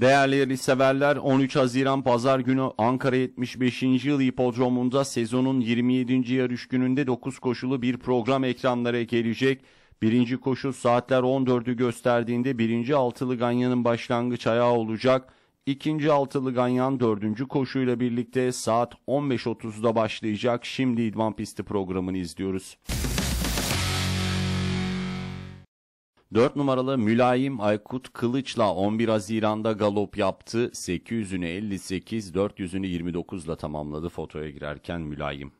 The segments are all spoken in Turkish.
Değerli severler 13 Haziran Pazar günü Ankara 75. Yıl Hipodromu'nda sezonun 27. yarış gününde 9 koşulu bir program ekranlara gelecek. Birinci koşu saatler 14'ü gösterdiğinde birinci altılı ganyanın başlangıç ayağı olacak. İkinci altılı ganyan dördüncü koşuyla birlikte saat 15.30'da başlayacak. Şimdi idman Pisti programını izliyoruz. 4 numaralı Mülayim Aykut Kılıç'la 11 Haziran'da galop yaptı. 800'ünü 58, 400'ünü 29'la tamamladı fotoya girerken Mülayim.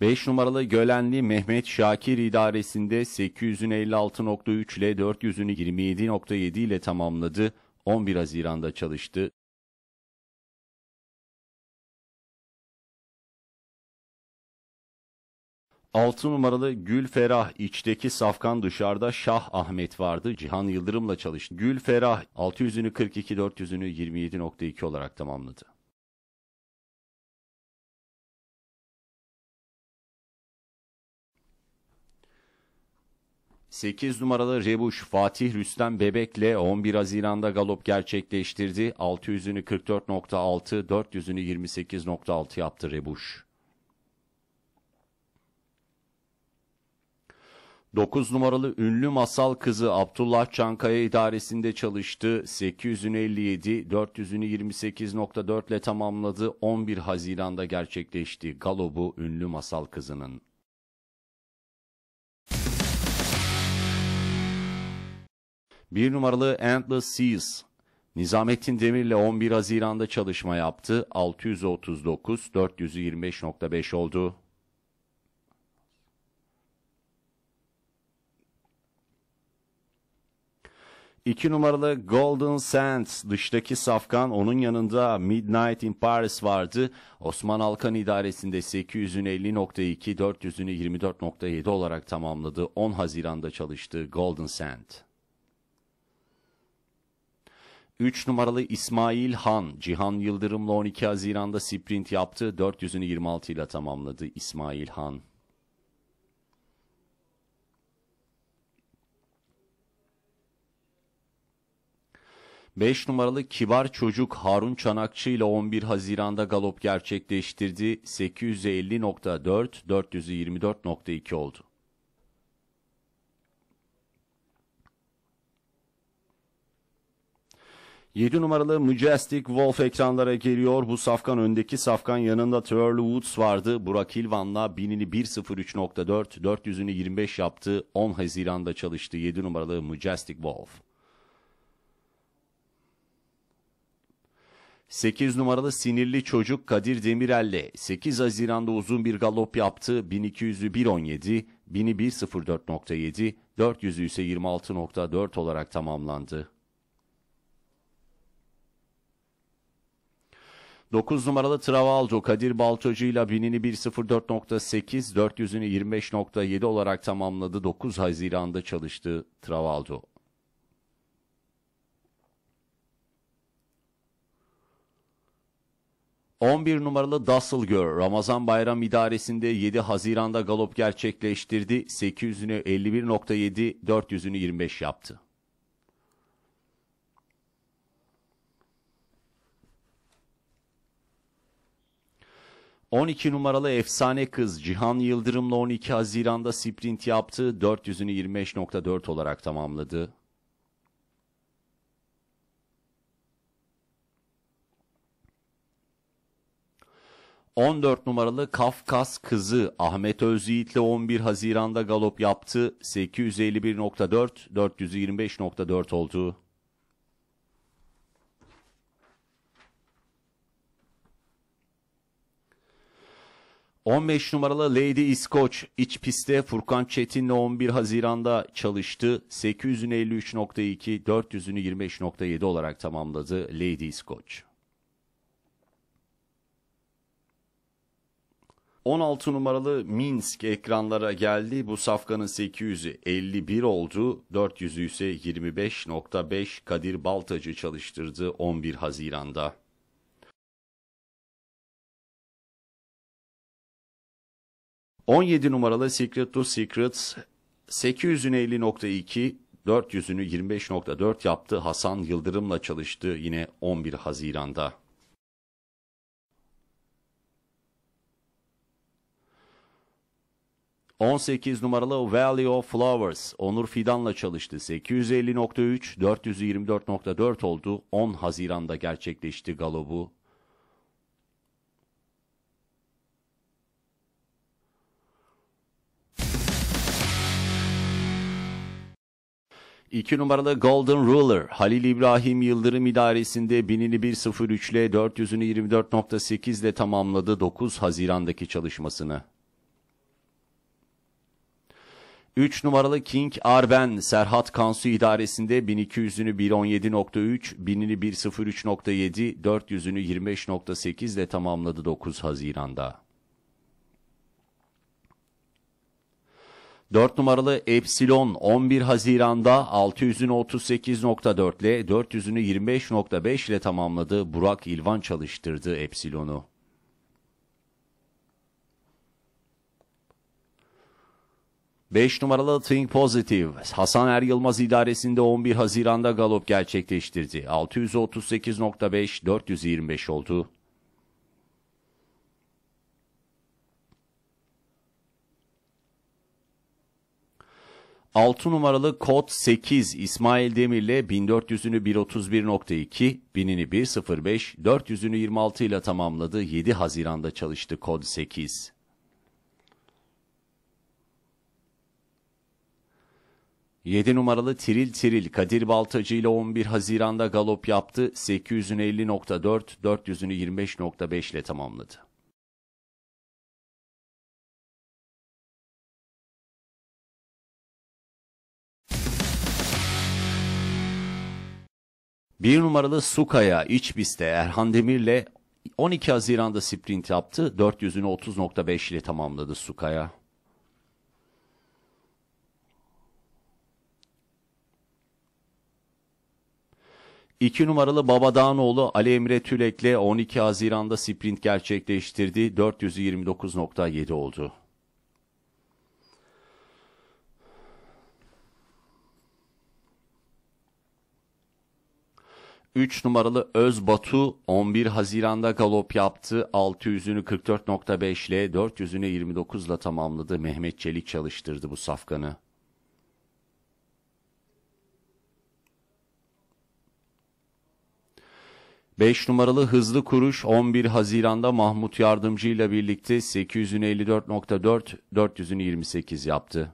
Beş numaralı Gölenli Mehmet Şakir idaresinde 856.3 ile 400'ünü 27.7 ile tamamladı. 11 Haziran'da çalıştı. 6 numaralı Gül Ferah içteki Safkan dışarıda Şah Ahmet vardı. Cihan Yıldırım'la çalıştı. Gül Ferah 600'ünü 42 400'ünü 27.2 olarak tamamladı. Sekiz numaralı Rebuş Fatih Rüstem Bebek'le 11 Haziran'da galop gerçekleştirdi. 600'ünü 44.6, 400'ünü 28.6 yaptı Rebuş. 9 numaralı ünlü masal kızı Abdullah Çankaya idaresinde çalıştı. 857, 400'ünü 28.4 ile tamamladı. 11 Haziran'da gerçekleşti. Galobu ünlü masal kızının. Bir numaralı Endless Seas Nizamettin Demir'le 11 Haziran'da çalışma yaptı. 639, 425.5 oldu. 2 numaralı Golden Sands dıştaki safkan onun yanında Midnight in Paris vardı. Osman Alkan idaresinde 800'ün 400'ünü 24.7 olarak tamamladı. 10 Haziran'da çalıştı Golden Sand. 3 numaralı İsmail Han, Cihan Yıldırım'la 12 Haziran'da sprint yaptı. 400'ünü 26 ile tamamladı İsmail Han. 5 numaralı kibar çocuk Harun Çanakçı ile 11 Haziran'da galop gerçekleştirdi. 850.4, 424.2 oldu. Yedi numaralı Majestic Wolf ekranlara geliyor. Bu safkan öndeki safkan yanında Turl Woods vardı. Burak İlvan'la binini 1.03.4, 400'ünü 25 yaptı. 10 Haziran'da çalıştı Yedi numaralı Majestic Wolf. 8 numaralı sinirli çocuk Kadir Demirel'le 8 Haziran'da uzun bir galop yaptı. 1200'ü 1.17, 1000'i 1.04.7, 400'ü ise 26.4 olarak tamamlandı. 9 numaralı Travaldo Kadir Baltacı ile 1000'ini 1.04.8, 400'ünü 25.7 olarak tamamladı. 9 Haziran'da çalıştı Travaldo. 11 numaralı Dussel Girl Ramazan Bayram İdaresi'nde 7 Haziran'da galop gerçekleştirdi. 800'ünü 51.7, 400'ünü 25 yaptı. ...12 numaralı efsane kız Cihan Yıldırım'la 12 Haziran'da sprint yaptı. 400'ünü 25.4 olarak tamamladı. 14 numaralı Kafkas Kızı Ahmet Özyiğit'le 11 Haziran'da galop yaptı. 851.4, 425.4 oldu. On beş numaralı Lady İskoç iç pistte Furkan Çetin'le 11 Haziran'da çalıştı. 853.2, 425.7 olarak tamamladı Lady İskoç. 16 numaralı Minsk ekranlara geldi. Bu safkanın 851 oldu. 400'ü ise 25.5 Kadir Baltacı çalıştırdı 11 Haziran'da. ...17 numaralı Secret to Secret... ...800'ün 50.2... ...400'ünü 25.4 yaptı... ...Hasan Yıldırım'la çalıştı yine 11 Haziran'da. 18 numaralı Valley of Flowers Onur Fidan'la çalıştı. 850.3, 424.4 oldu. 10 Haziran'da gerçekleşti galobu. İki numaralı Golden Ruler, Halil İbrahim Yıldırım idaresinde binini 1.03 ile 400'ünü 24.8 ile tamamladı 9 Haziran'daki çalışmasını. 3 numaralı King Arben Serhat Kansu idaresinde 1200'ünü 117.3, 1000'ini 103.7, 400'ünü 25.8 ile tamamladı 9 Haziran'da. 4 numaralı Epsilon 11 Haziran'da 600'ünü 38.4 ile 400'ünü 25.5 ile tamamladı. Burak İlvan çalıştırdı Epsilon'u. 5 numaralı Think Positive, Hasan Er Yılmaz idaresinde 11 Haziran'da galop gerçekleştirdi. 638.5, 425 oldu. Altı numaralı kod 8 İsmail Demir'le 1400'ünü 1.31.2, 1000'ini 1.05, 400'ünü 26 ile tamamladı. 7 Haziran'da çalıştı kod 8. 7 numaralı Tiril Tiril Kadir Baltacı ile 11 Haziran'da galop yaptı. 850.4, 400'ünü 25.5 ile tamamladı. Bir numaralı Sukaya iç pistte Erhan Demir'le 12 Haziran'da sprint yaptı. 400'ünü 30.5 ile tamamladı Sukaya. 2 numaralı Babadanoğlu Ali Emre Tülek'le 12 Haziran'da sprint gerçekleştirdi. 429.7 oldu. Üç numaralı Öz Batu 11 Haziran'da galop yaptı. 600'ünü 44.5 ile 400'ünü 29 ile tamamladı. Mehmet Çelik çalıştırdı bu safkanı. 5 numaralı hızlı kuruş 11 Haziran'da Mahmut Yardımcı ile birlikte 854.4, 428 yaptı.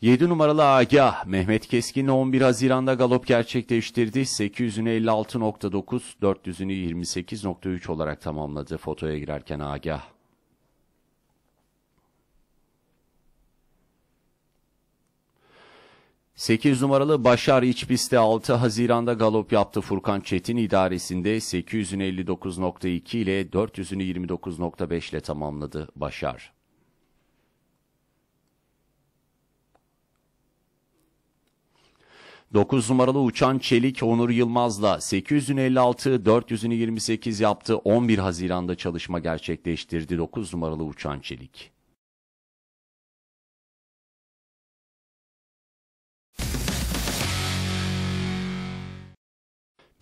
Yedi numaralı Agah, Mehmet Keskin 11 Haziran'da galop gerçekleştirdi. 856.9, 428.3 olarak tamamladı fotoya girerken Agah. 8 numaralı Başar iç pistte 6 Haziran'da galop yaptı Furkan Çetin idaresinde 859.2 ile 429.5 ile tamamladı Başar. Dokuz numaralı Uçan Çelik Onur Yılmaz'la 856-428 yaptı. 11 Haziran'da çalışma gerçekleştirdi Dokuz numaralı Uçan Çelik.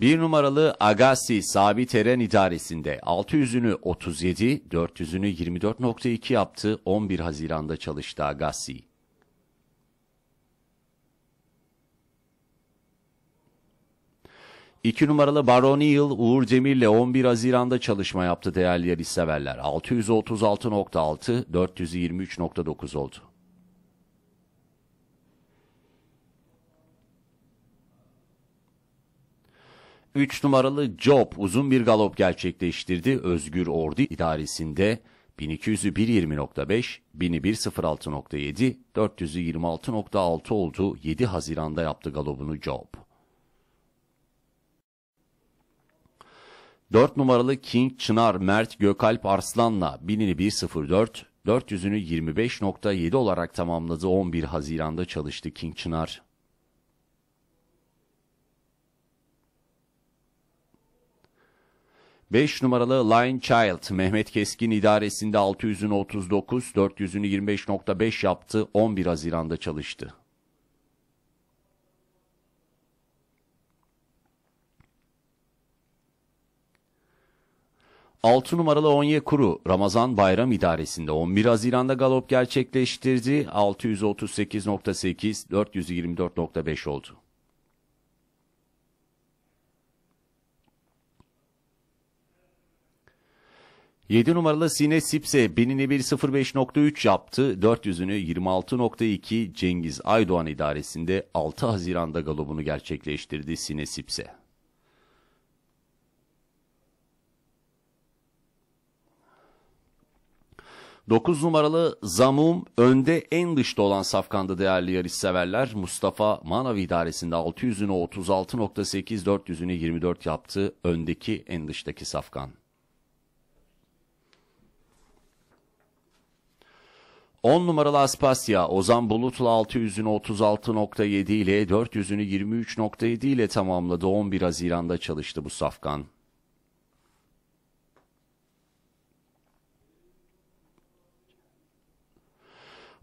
Bir numaralı Agassi Sabi Teren idaresinde 600'ünü 37, 400'ünü 24.2 yaptı. 11 Haziran'da çalıştı Agassi. İki numaralı Baron Yıl Uğur Demir'le 11 Haziran'da çalışma yaptı değerli yarışseverler. 636.6, 423.9 oldu. 3 numaralı Job uzun bir galop gerçekleştirdi. Özgür Ordu idaresinde 1200'ü 120.5, 1000'i 106.7, oldu. 7 Haziran'da yaptı galobunu Job. 4 numaralı King Çınar Mert Gökalp Arslan'la 101.04, 1.04, 400'ünü 25.7 olarak tamamladı. 11 Haziran'da çalıştı King Çınar. 5 numaralı Line Child Mehmet Keskin idaresinde 600'ünü 39, 400'ünü 25.5 yaptı. 11 Haziran'da çalıştı. Altı numaralı Onye Kuru Ramazan Bayram idaresinde 11 Haziran'da galop gerçekleştirdi. 638.8, 424.5 oldu. 7 numaralı Sine Sipse benini 1.05.3 yaptı. 400'ünü 26.2 Cengiz Aydoğan idaresinde 6 Haziran'da galobunu gerçekleştirdi Sine Sipse. Dokuz numaralı Zamum önde en dışta olan safkanda değerli yarışseverler Mustafa Manav idaresinde 600'ünü 36.8 400'ünü 24 yaptı öndeki en dıştaki safkan. 10 numaralı Aspasya Ozan Bulut'la 600'ünü 36.7 ile 400'ünü 23.7 ile tamamladı. 11 Haziran'da çalıştı bu safkan.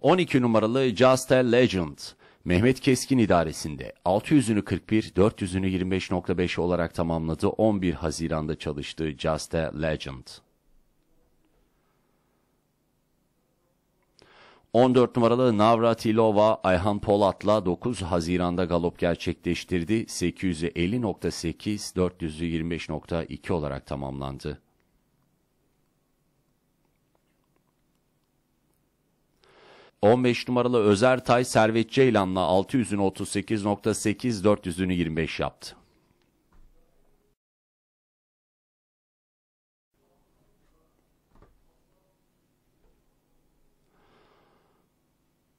...12 numaralı Just Legend... Mehmet Keskin idaresinde 600'ünü 41, 400'ünü 25.5 olarak tamamladı. 11 Haziran'da çalıştığı Just Legend. 14 numaralı Navratilova Ayhan Polat'la 9 Haziran'da galop gerçekleştirdi. 850.8, 425.2 olarak tamamlandı. ...15 numaralı Özer Tay Servet Ceylan'la 638.8, 400'ünü 25 yaptı.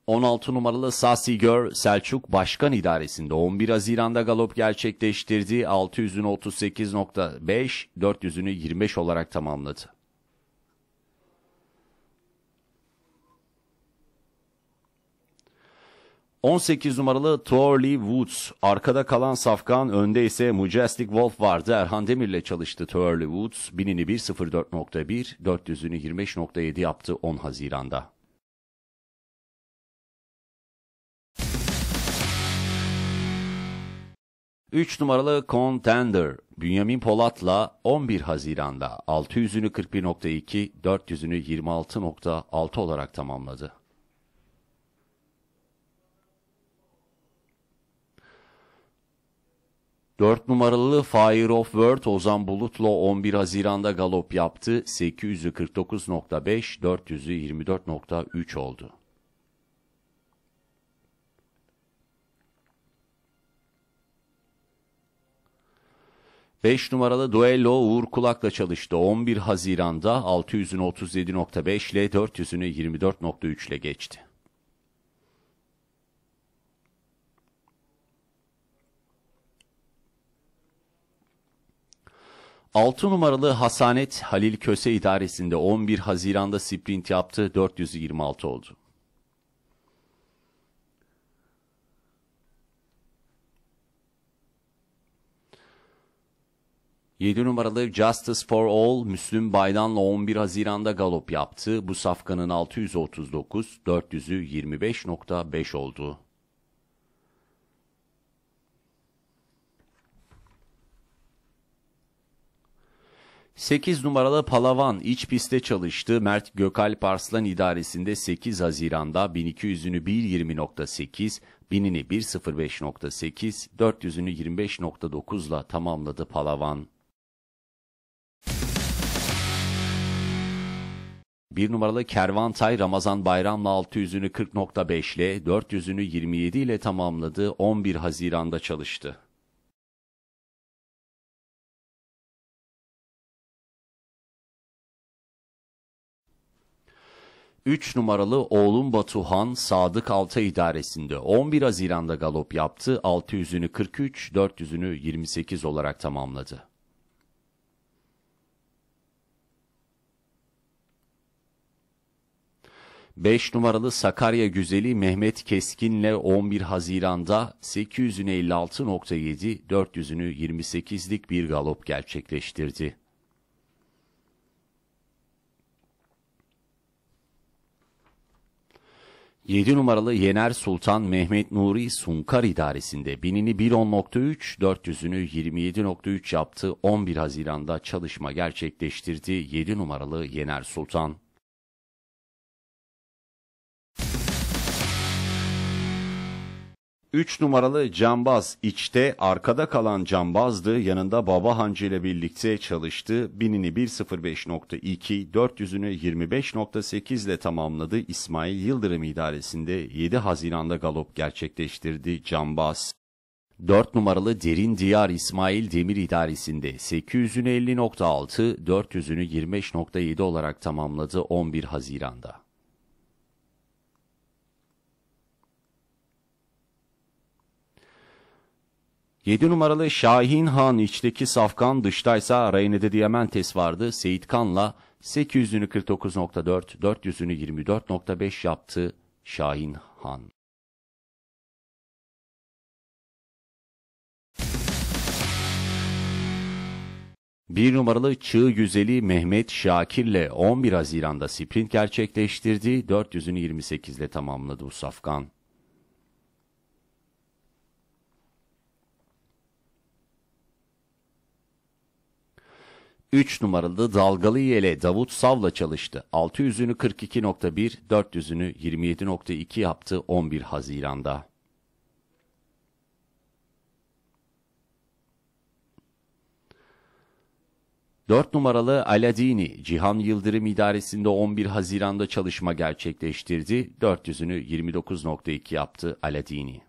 16 numaralı Sassy Gör Selçuk Başkan İdaresi'nde 11 Haziran'da galop gerçekleştirdi. 600'ünü 38.5, 400'ünü 25 olarak tamamladı. ...18 numaralı Torley Woods... ...arkada kalan Safkan... ...önde ise Majestic Wolf vardı... ...Erhan Demir'le çalıştı Torley Woods... ...1000'ini 1.04.1... ...400'ünü 25.7 yaptı 10 Haziran'da. 3 numaralı Contender Bünyamin Polat'la 11 Haziran'da 600'ünü 41.2, 400'ünü 26.6 olarak tamamladı. Dört numaralı Fire of Word Ozan Bulut'la 11 Haziran'da galop yaptı. 849.5, 49.5, 400'ü 24.3 oldu. 5 numaralı duello Uğur Kulak'la çalıştı. 11 Haziran'da 600'ünü 37.5 ile 400'ünü 24.3 ile geçti. Altı numaralı Hasanet Halil Köse idaresinde 11 Haziran'da sprint yaptı, 426 oldu. 7 numaralı Justice for All Müslüm Baydan'la 11 Haziran'da galop yaptı. Bu safkanın 639, 400'ü 25.5 oldu. Sekiz numaralı Palavan iç piste çalıştı. Mert Gökalp Arslan idaresinde 8 Haziran'da 1200'ünü 1.20.8, 1000'ini 1.05.8, 400'ünü 25.9'la tamamladı Palavan. Bir numaralı Kervantay Ramazan Bayram'la 600'ünü 40.5 ile 400'ünü 27 ile tamamladı. 11 Haziran'da çalıştı. Üç numaralı oğlum Batuhan Sadık Alta idaresinde 11 Haziran'da galop yaptı. 600'ünü 43, 400'ünü 28 olarak tamamladı. 5 numaralı Sakarya Güzeli Mehmet Keskin'le 11 Haziran'da 856.7 400'ünü 28'lik bir galop gerçekleştirdi. Yedi numaralı Yener Sultan Mehmet Nuri Sunkar idaresinde binini 1.10.3, 400'ünü 27.3 yaptı. 11 Haziran'da çalışma gerçekleştirdi. Yedi numaralı Yener Sultan. 3 numaralı cambaz içte arkada kalan cambazdı. Yanında baba hancı ile birlikte çalıştı. Binini 1.05.2, 400'ünü 25.8 ile tamamladı. İsmail Yıldırım idaresinde 7 Haziran'da galop gerçekleştirdi cambaz. 4 numaralı Derin Diyar İsmail Demir idaresinde 800'ünü 50.6, 400'ünü 25.7 olarak tamamladı 11 Haziran'da. 7 numaralı Şahin Han içteki Safkan dıştaysa Rayne'de Diamantes vardı. Seyit Kan'la 800'ünü 49.4, 400'ünü 24.5 yaptı Şahin Han. Bir numaralı Çığ Güzeli Mehmet Şakir'le 11 Haziran'da sprint gerçekleştirdi. 400'ünü 28 ile tamamladı bu Safkan. 3 numaralı dalgalı yele Davut Sav'la çalıştı. 600'ünü 42.1, 400'ünü 27.2 yaptı 11 Haziran'da. Dört numaralı Aladini, Cihan Yıldırım idaresinde 11 Haziran'da çalışma gerçekleştirdi. 400'ünü 29.2 yaptı Aladini.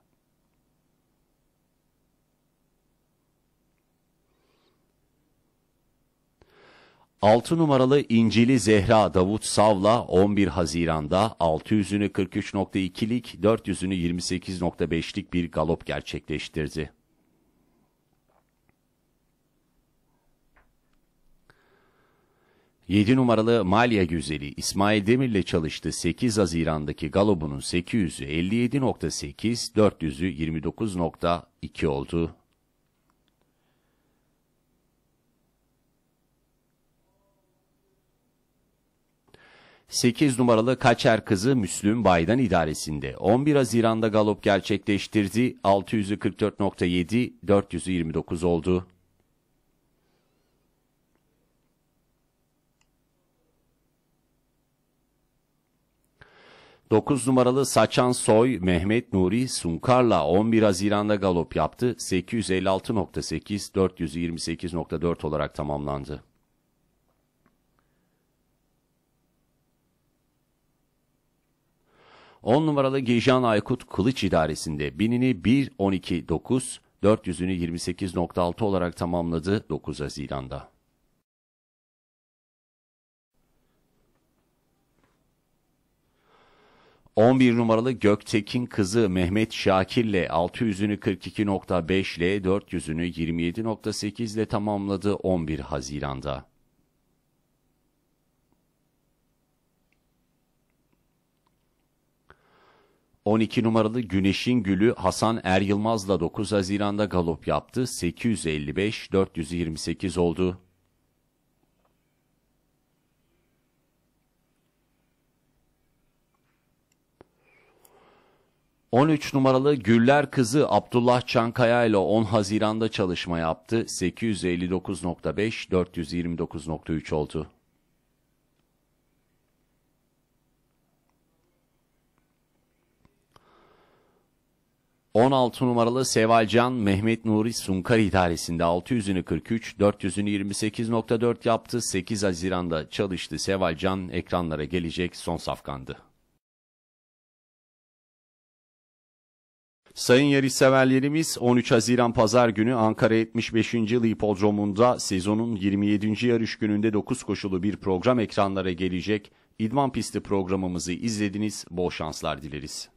6 numaralı İncili Zehra Davut Savla 11 Haziran'da 600'ünü 43.2'lik 400'ünü 28.5'lik bir galop gerçekleştirdi. Yedi numaralı Malya Güzeli İsmail Demir'le çalıştı 8 Haziran'daki galobunun 800'ü 57.8, 400'ü 29.2 oldu. 8 numaralı Kaçer kızı Müslüm Bay'dan idaresinde 11 Haziran'da galop gerçekleştirdi. 600'ü 44.7, oldu. Dokuz numaralı Saçan Soy Mehmet Nuri Sunkar'la 11 Haziran'da galop yaptı. 856.8, 428.4 olarak tamamlandı. 10 numaralı Geyjan Aykut Kılıç İdaresi'nde binini 1.12.9, 400'ünü 28.6 olarak tamamladı 9 Haziran'da. On bir numaralı Göktekin kızı Mehmet Şakir'le 600'ünü 42.5 ile 400'ünü 27.8 ile tamamladı 11 Haziran'da. 12 numaralı Güneş'in Gülü Hasan Er Yılmaz'la 9 Haziran'da galop yaptı. 855-428 oldu. On üç numaralı Güller Kızı Abdullah Çankaya ile 10 Haziran'da çalışma yaptı. 859.5-429.3 oldu. 16 numaralı Sevalcan Mehmet Nuri Sunkar idaresinde 600'ünü 43, 400'ünü 28.4 yaptı. 8 Haziran'da çalıştı Sevalcan ekranlara gelecek son safkandı. Sayın yarış severlerimiz 13 Haziran Pazar günü Ankara 75. Yıl Hipodromu'nda sezonun 27. yarış gününde 9 koşulu bir program ekranlara gelecek. İdman Pisti programımızı izlediniz. Bol şanslar dileriz.